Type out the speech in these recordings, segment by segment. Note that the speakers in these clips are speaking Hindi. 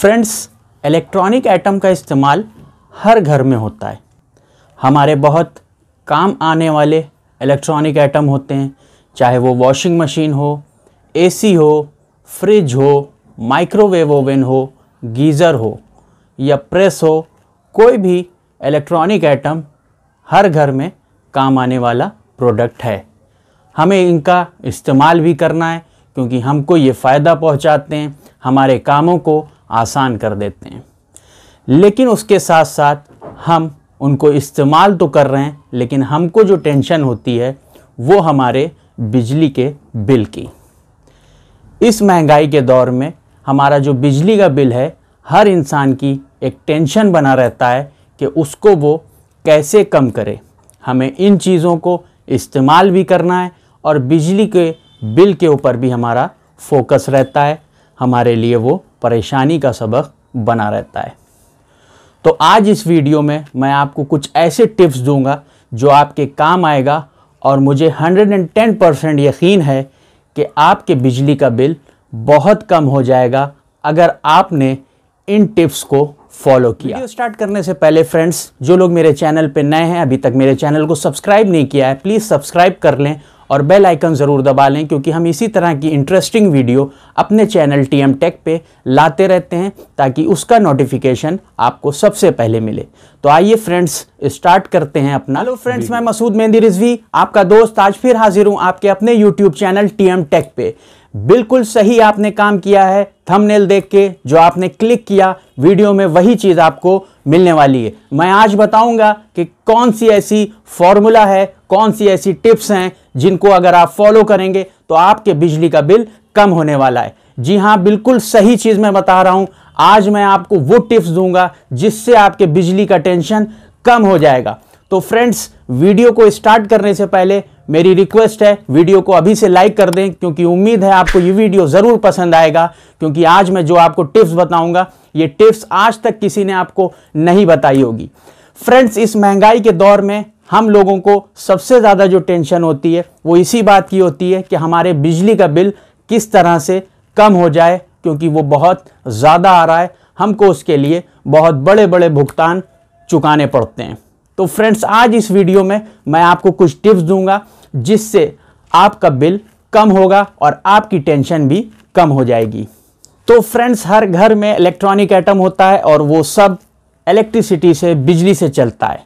फ्रेंड्स इलेक्ट्रॉनिक आइटम का इस्तेमाल हर घर में होता है हमारे बहुत काम आने वाले इलेक्ट्रॉनिक आइटम होते हैं चाहे वो वॉशिंग मशीन हो एसी हो फ्रिज हो माइक्रोवेव ओवन हो गीज़र हो या प्रेस हो कोई भी इलेक्ट्रॉनिक आइटम हर घर में काम आने वाला प्रोडक्ट है हमें इनका इस्तेमाल भी करना है क्योंकि हमको ये फ़ायदा पहुंचाते हैं हमारे कामों को आसान कर देते हैं लेकिन उसके साथ साथ हम उनको इस्तेमाल तो कर रहे हैं लेकिन हमको जो टेंशन होती है वो हमारे बिजली के बिल की इस महंगाई के दौर में हमारा जो बिजली का बिल है हर इंसान की एक टेंशन बना रहता है कि उसको वो कैसे कम करे हमें इन चीज़ों को इस्तेमाल भी करना है और बिजली के बिल के ऊपर भी हमारा फोकस रहता है हमारे लिए वो परेशानी का सबक बना रहता है तो आज इस वीडियो में मैं आपको कुछ ऐसे टिप्स दूंगा जो आपके काम आएगा और मुझे 110 परसेंट यकीन है कि आपके बिजली का बिल बहुत कम हो जाएगा अगर आपने इन टिप्स को फॉलो किया वीडियो स्टार्ट करने से पहले फ्रेंड्स जो लोग मेरे चैनल पर नए हैं अभी तक मेरे चैनल को सब्सक्राइब नहीं किया है प्लीज़ सब्सक्राइब कर लें और बेल आइकन ज़रूर दबा लें क्योंकि हम इसी तरह की इंटरेस्टिंग वीडियो अपने चैनल टी एम टेक पर लाते रहते हैं ताकि उसका नोटिफिकेशन आपको सबसे पहले मिले तो आइए फ्रेंड्स स्टार्ट करते हैं अपना हेलो फ्रेंड्स मैं मसूद मेहंदी रिजवी आपका दोस्त आज फिर हाजिर हूँ आपके अपने YouTube channel T M tech पे बिल्कुल सही आपने काम किया है थंबनेल देख के जो आपने क्लिक किया वीडियो में वही चीज़ आपको मिलने वाली है मैं आज बताऊंगा कि कौन सी ऐसी फॉर्मूला है कौन सी ऐसी टिप्स हैं जिनको अगर आप फॉलो करेंगे तो आपके बिजली का बिल कम होने वाला है जी हां बिल्कुल सही चीज़ मैं बता रहा हूं आज मैं आपको वो टिप्स दूंगा जिससे आपके बिजली का टेंशन कम हो जाएगा तो फ्रेंड्स वीडियो को स्टार्ट करने से पहले मेरी रिक्वेस्ट है वीडियो को अभी से लाइक कर दें क्योंकि उम्मीद है आपको ये वीडियो ज़रूर पसंद आएगा क्योंकि आज मैं जो आपको टिप्स बताऊंगा ये टिप्स आज तक किसी ने आपको नहीं बताई होगी फ्रेंड्स इस महंगाई के दौर में हम लोगों को सबसे ज़्यादा जो टेंशन होती है वो इसी बात की होती है कि हमारे बिजली का बिल किस तरह से कम हो जाए क्योंकि वो बहुत ज़्यादा आ रहा है हमको उसके लिए बहुत बड़े बड़े भुगतान चुकाने पड़ते हैं तो फ्रेंड्स आज इस वीडियो में मैं आपको कुछ टिप्स दूंगा जिससे आपका बिल कम होगा और आपकी टेंशन भी कम हो जाएगी तो फ्रेंड्स हर घर में इलेक्ट्रॉनिक आइटम होता है और वो सब इलेक्ट्रिसिटी से बिजली से चलता है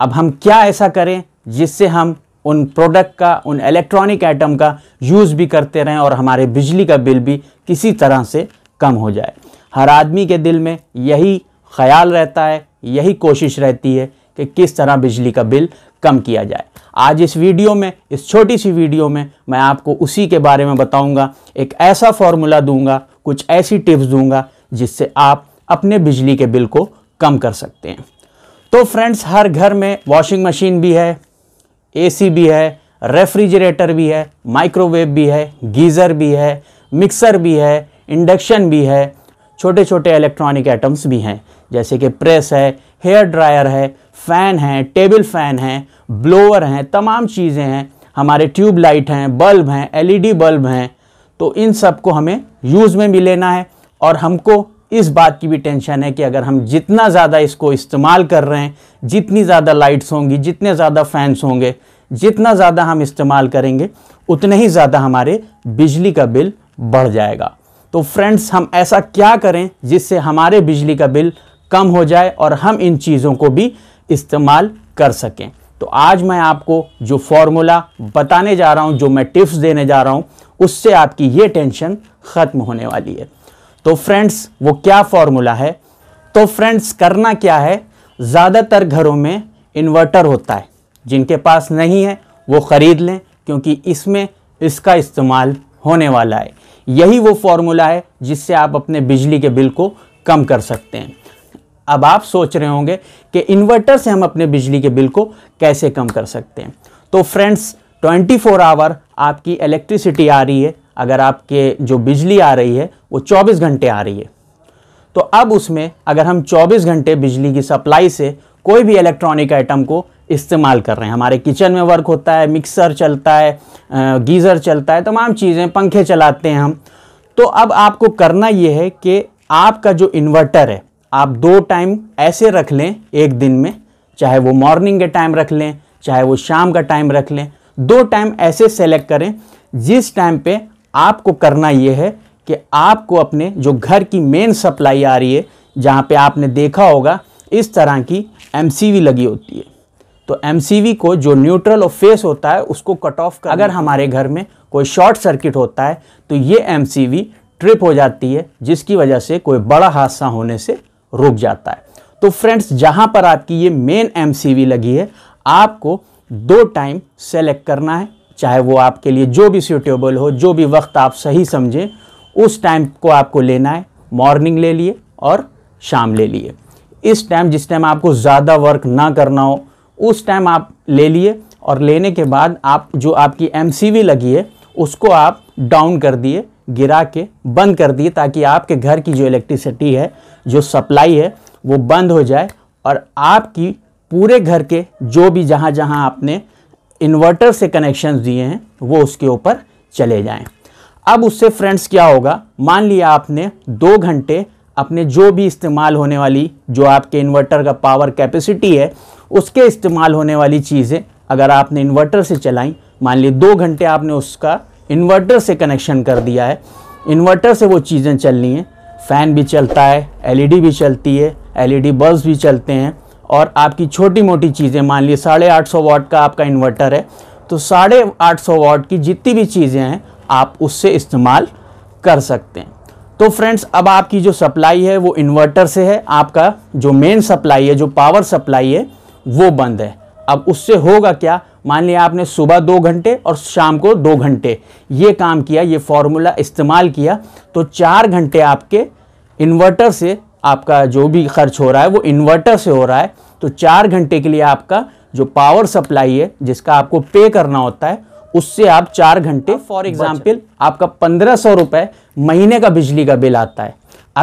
अब हम क्या ऐसा करें जिससे हम उन प्रोडक्ट का उन इलेक्ट्रॉनिक आइटम का यूज़ भी करते रहें और हमारे बिजली का बिल भी किसी तरह से कम हो जाए हर आदमी के दिल में यही ख्याल रहता है यही कोशिश रहती है कि किस तरह बिजली का बिल कम किया जाए आज इस वीडियो में इस छोटी सी वीडियो में मैं आपको उसी के बारे में बताऊंगा एक ऐसा फॉर्मूला दूंगा कुछ ऐसी टिप्स दूंगा जिससे आप अपने बिजली के बिल को कम कर सकते हैं तो फ्रेंड्स हर घर में वॉशिंग मशीन भी है एसी भी है रेफ्रिजरेटर भी है माइक्रोवेव भी है गीज़र भी है मिक्सर भी है इंडक्शन भी है छोटे छोटे इलेक्ट्रॉनिक आइटम्स भी हैं जैसे कि प्रेस है हेयर ड्रायर है फ़ैन हैं टेबल फ़ैन हैं ब्लोअर हैं तमाम चीज़ें हैं हमारे ट्यूबलाइट हैं बल्ब हैं एलईडी बल्ब हैं तो इन सब को हमें यूज़ में भी लेना है और हमको इस बात की भी टेंशन है कि अगर हम जितना ज़्यादा इसको इस्तेमाल कर रहे हैं जितनी ज़्यादा लाइट्स होंगी जितने ज़्यादा फैंस होंगे जितना ज़्यादा हम इस्तेमाल करेंगे उतने ही ज़्यादा हमारे बिजली का बिल बढ़ जाएगा तो फ्रेंड्स हम ऐसा क्या करें जिससे हमारे बिजली का बिल कम हो जाए और हम इन चीज़ों को भी इस्तेमाल कर सकें तो आज मैं आपको जो फॉर्मूला बताने जा रहा हूँ जो मैं टिप्स देने जा रहा हूँ उससे आपकी ये टेंशन ख़त्म होने वाली है तो फ्रेंड्स वो क्या फॉर्मूला है तो फ्रेंड्स करना क्या है ज़्यादातर घरों में इन्वर्टर होता है जिनके पास नहीं है वो ख़रीद लें क्योंकि इसमें इसका इस्तेमाल होने वाला है यही वो फॉर्मूला है जिससे आप अपने बिजली के बिल को कम कर सकते हैं अब आप सोच रहे होंगे कि इन्वर्टर से हम अपने बिजली के बिल को कैसे कम कर सकते हैं तो फ्रेंड्स 24 फोर आवर आपकी इलेक्ट्रिसिटी आ रही है अगर आपके जो बिजली आ रही है वो 24 घंटे आ रही है तो अब उसमें अगर हम 24 घंटे बिजली की सप्लाई से कोई भी इलेक्ट्रॉनिक आइटम को इस्तेमाल कर रहे हैं हमारे किचन में वर्क होता है मिक्सर चलता है गीज़र चलता है तमाम चीज़ें पंखे चलाते हैं हम तो अब आपको करना ये है कि आपका जो इन्वर्टर है आप दो टाइम ऐसे रख लें एक दिन में चाहे वो मॉर्निंग के टाइम रख लें चाहे वो शाम का टाइम रख लें दो टाइम ऐसे सेलेक्ट करें जिस टाइम पे आपको करना ये है कि आपको अपने जो घर की मेन सप्लाई आ रही है जहाँ पे आपने देखा होगा इस तरह की एम लगी होती है तो एम को जो न्यूट्रल और फेस होता है उसको कट ऑफ कर अगर हमारे घर में कोई शॉर्ट सर्किट होता है तो ये एम ट्रिप हो जाती है जिसकी वजह से कोई बड़ा हादसा होने से रुक जाता है तो फ्रेंड्स जहाँ पर आपकी ये मेन एम लगी है आपको दो टाइम सेलेक्ट करना है चाहे वो आपके लिए जो भी सूटेबल हो जो भी वक्त आप सही समझें उस टाइम को आपको लेना है मॉर्निंग ले लिए और शाम ले लिए इस टाइम जिस टाइम आपको ज़्यादा वर्क ना करना हो उस टाइम आप ले लिए और लेने के बाद आप जो आपकी एम लगी है उसको आप डाउन कर दिए गिरा के बंद कर दिए ताकि आपके घर की जो इलेक्ट्रिसिटी है जो सप्लाई है वो बंद हो जाए और आपकी पूरे घर के जो भी जहाँ जहाँ आपने इन्वर्टर से कनेक्शन दिए हैं वो उसके ऊपर चले जाएं। अब उससे फ्रेंड्स क्या होगा मान लिया आपने दो घंटे अपने जो भी इस्तेमाल होने वाली जो आपके इन्वर्टर का पावर कैपेसिटी है उसके इस्तेमाल होने वाली चीज़ें अगर आपने इन्वर्टर से चलाई मान ली दो घंटे आपने उसका इन्वर्टर से कनेक्शन कर दिया है इन्वर्टर से वो चीज़ें चलनी हैं फ़ैन भी चलता है एलईडी भी चलती है एलईडी बल्ब भी चलते हैं और आपकी छोटी मोटी चीज़ें मान लीजिए साढ़े आठ सौ वाट का आपका इन्वर्टर है तो साढ़े आठ सौ वाट की जितनी भी चीज़ें हैं आप उससे इस्तेमाल कर सकते हैं तो फ्रेंड्स अब आपकी जो सप्लाई है वो इन्वर्टर से है आपका जो मेन सप्लाई है जो पावर सप्लाई है वो बंद है अब उससे होगा क्या मान लिया आपने सुबह दो घंटे और शाम को दो घंटे ये काम किया ये फार्मूला इस्तेमाल किया तो चार घंटे आपके इन्वर्टर से आपका जो भी खर्च हो रहा है वो इन्वर्टर से हो रहा है तो चार घंटे के लिए आपका जो पावर सप्लाई है जिसका आपको पे करना होता है उससे आप चार घंटे फॉर एग्जाम्पल आपका पंद्रह सौ रुपये महीने का बिजली का बिल आता है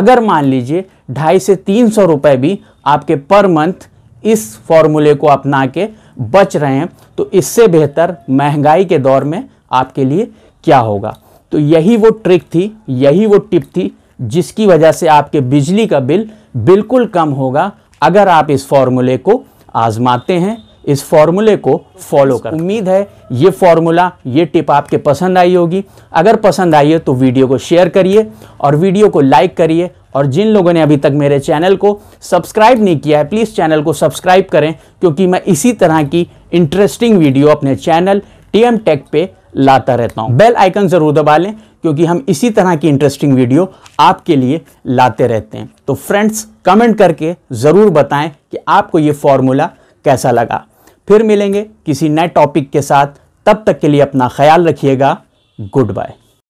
अगर मान लीजिए ढाई से तीन सौ रुपये भी आपके पर मंथ इस फॉर्मूले को अपना के बच रहे हैं तो इससे बेहतर महंगाई के दौर में आपके लिए क्या होगा तो यही वो ट्रिक थी यही वो टिप थी जिसकी वजह से आपके बिजली का बिल बिल्कुल कम होगा अगर आप इस फॉर्मूले को आजमाते हैं इस फॉर्मूले को फॉलो कर उम्मीद है ये फॉर्मूला ये टिप आपके पसंद आई होगी अगर पसंद आई है तो वीडियो को शेयर करिए और वीडियो को लाइक करिए और जिन लोगों ने अभी तक मेरे चैनल को सब्सक्राइब नहीं किया है प्लीज़ चैनल को सब्सक्राइब करें क्योंकि मैं इसी तरह की इंटरेस्टिंग वीडियो अपने चैनल टी एम टेक पे लाता रहता हूँ बेल आइकन ज़रूर दबा लें क्योंकि हम इसी तरह की इंटरेस्टिंग वीडियो आपके लिए लाते रहते हैं तो फ्रेंड्स कमेंट करके ज़रूर बताएं कि आपको ये फॉर्मूला कैसा लगा फिर मिलेंगे किसी नए टॉपिक के साथ तब तक के लिए अपना ख्याल रखिएगा गुड बाय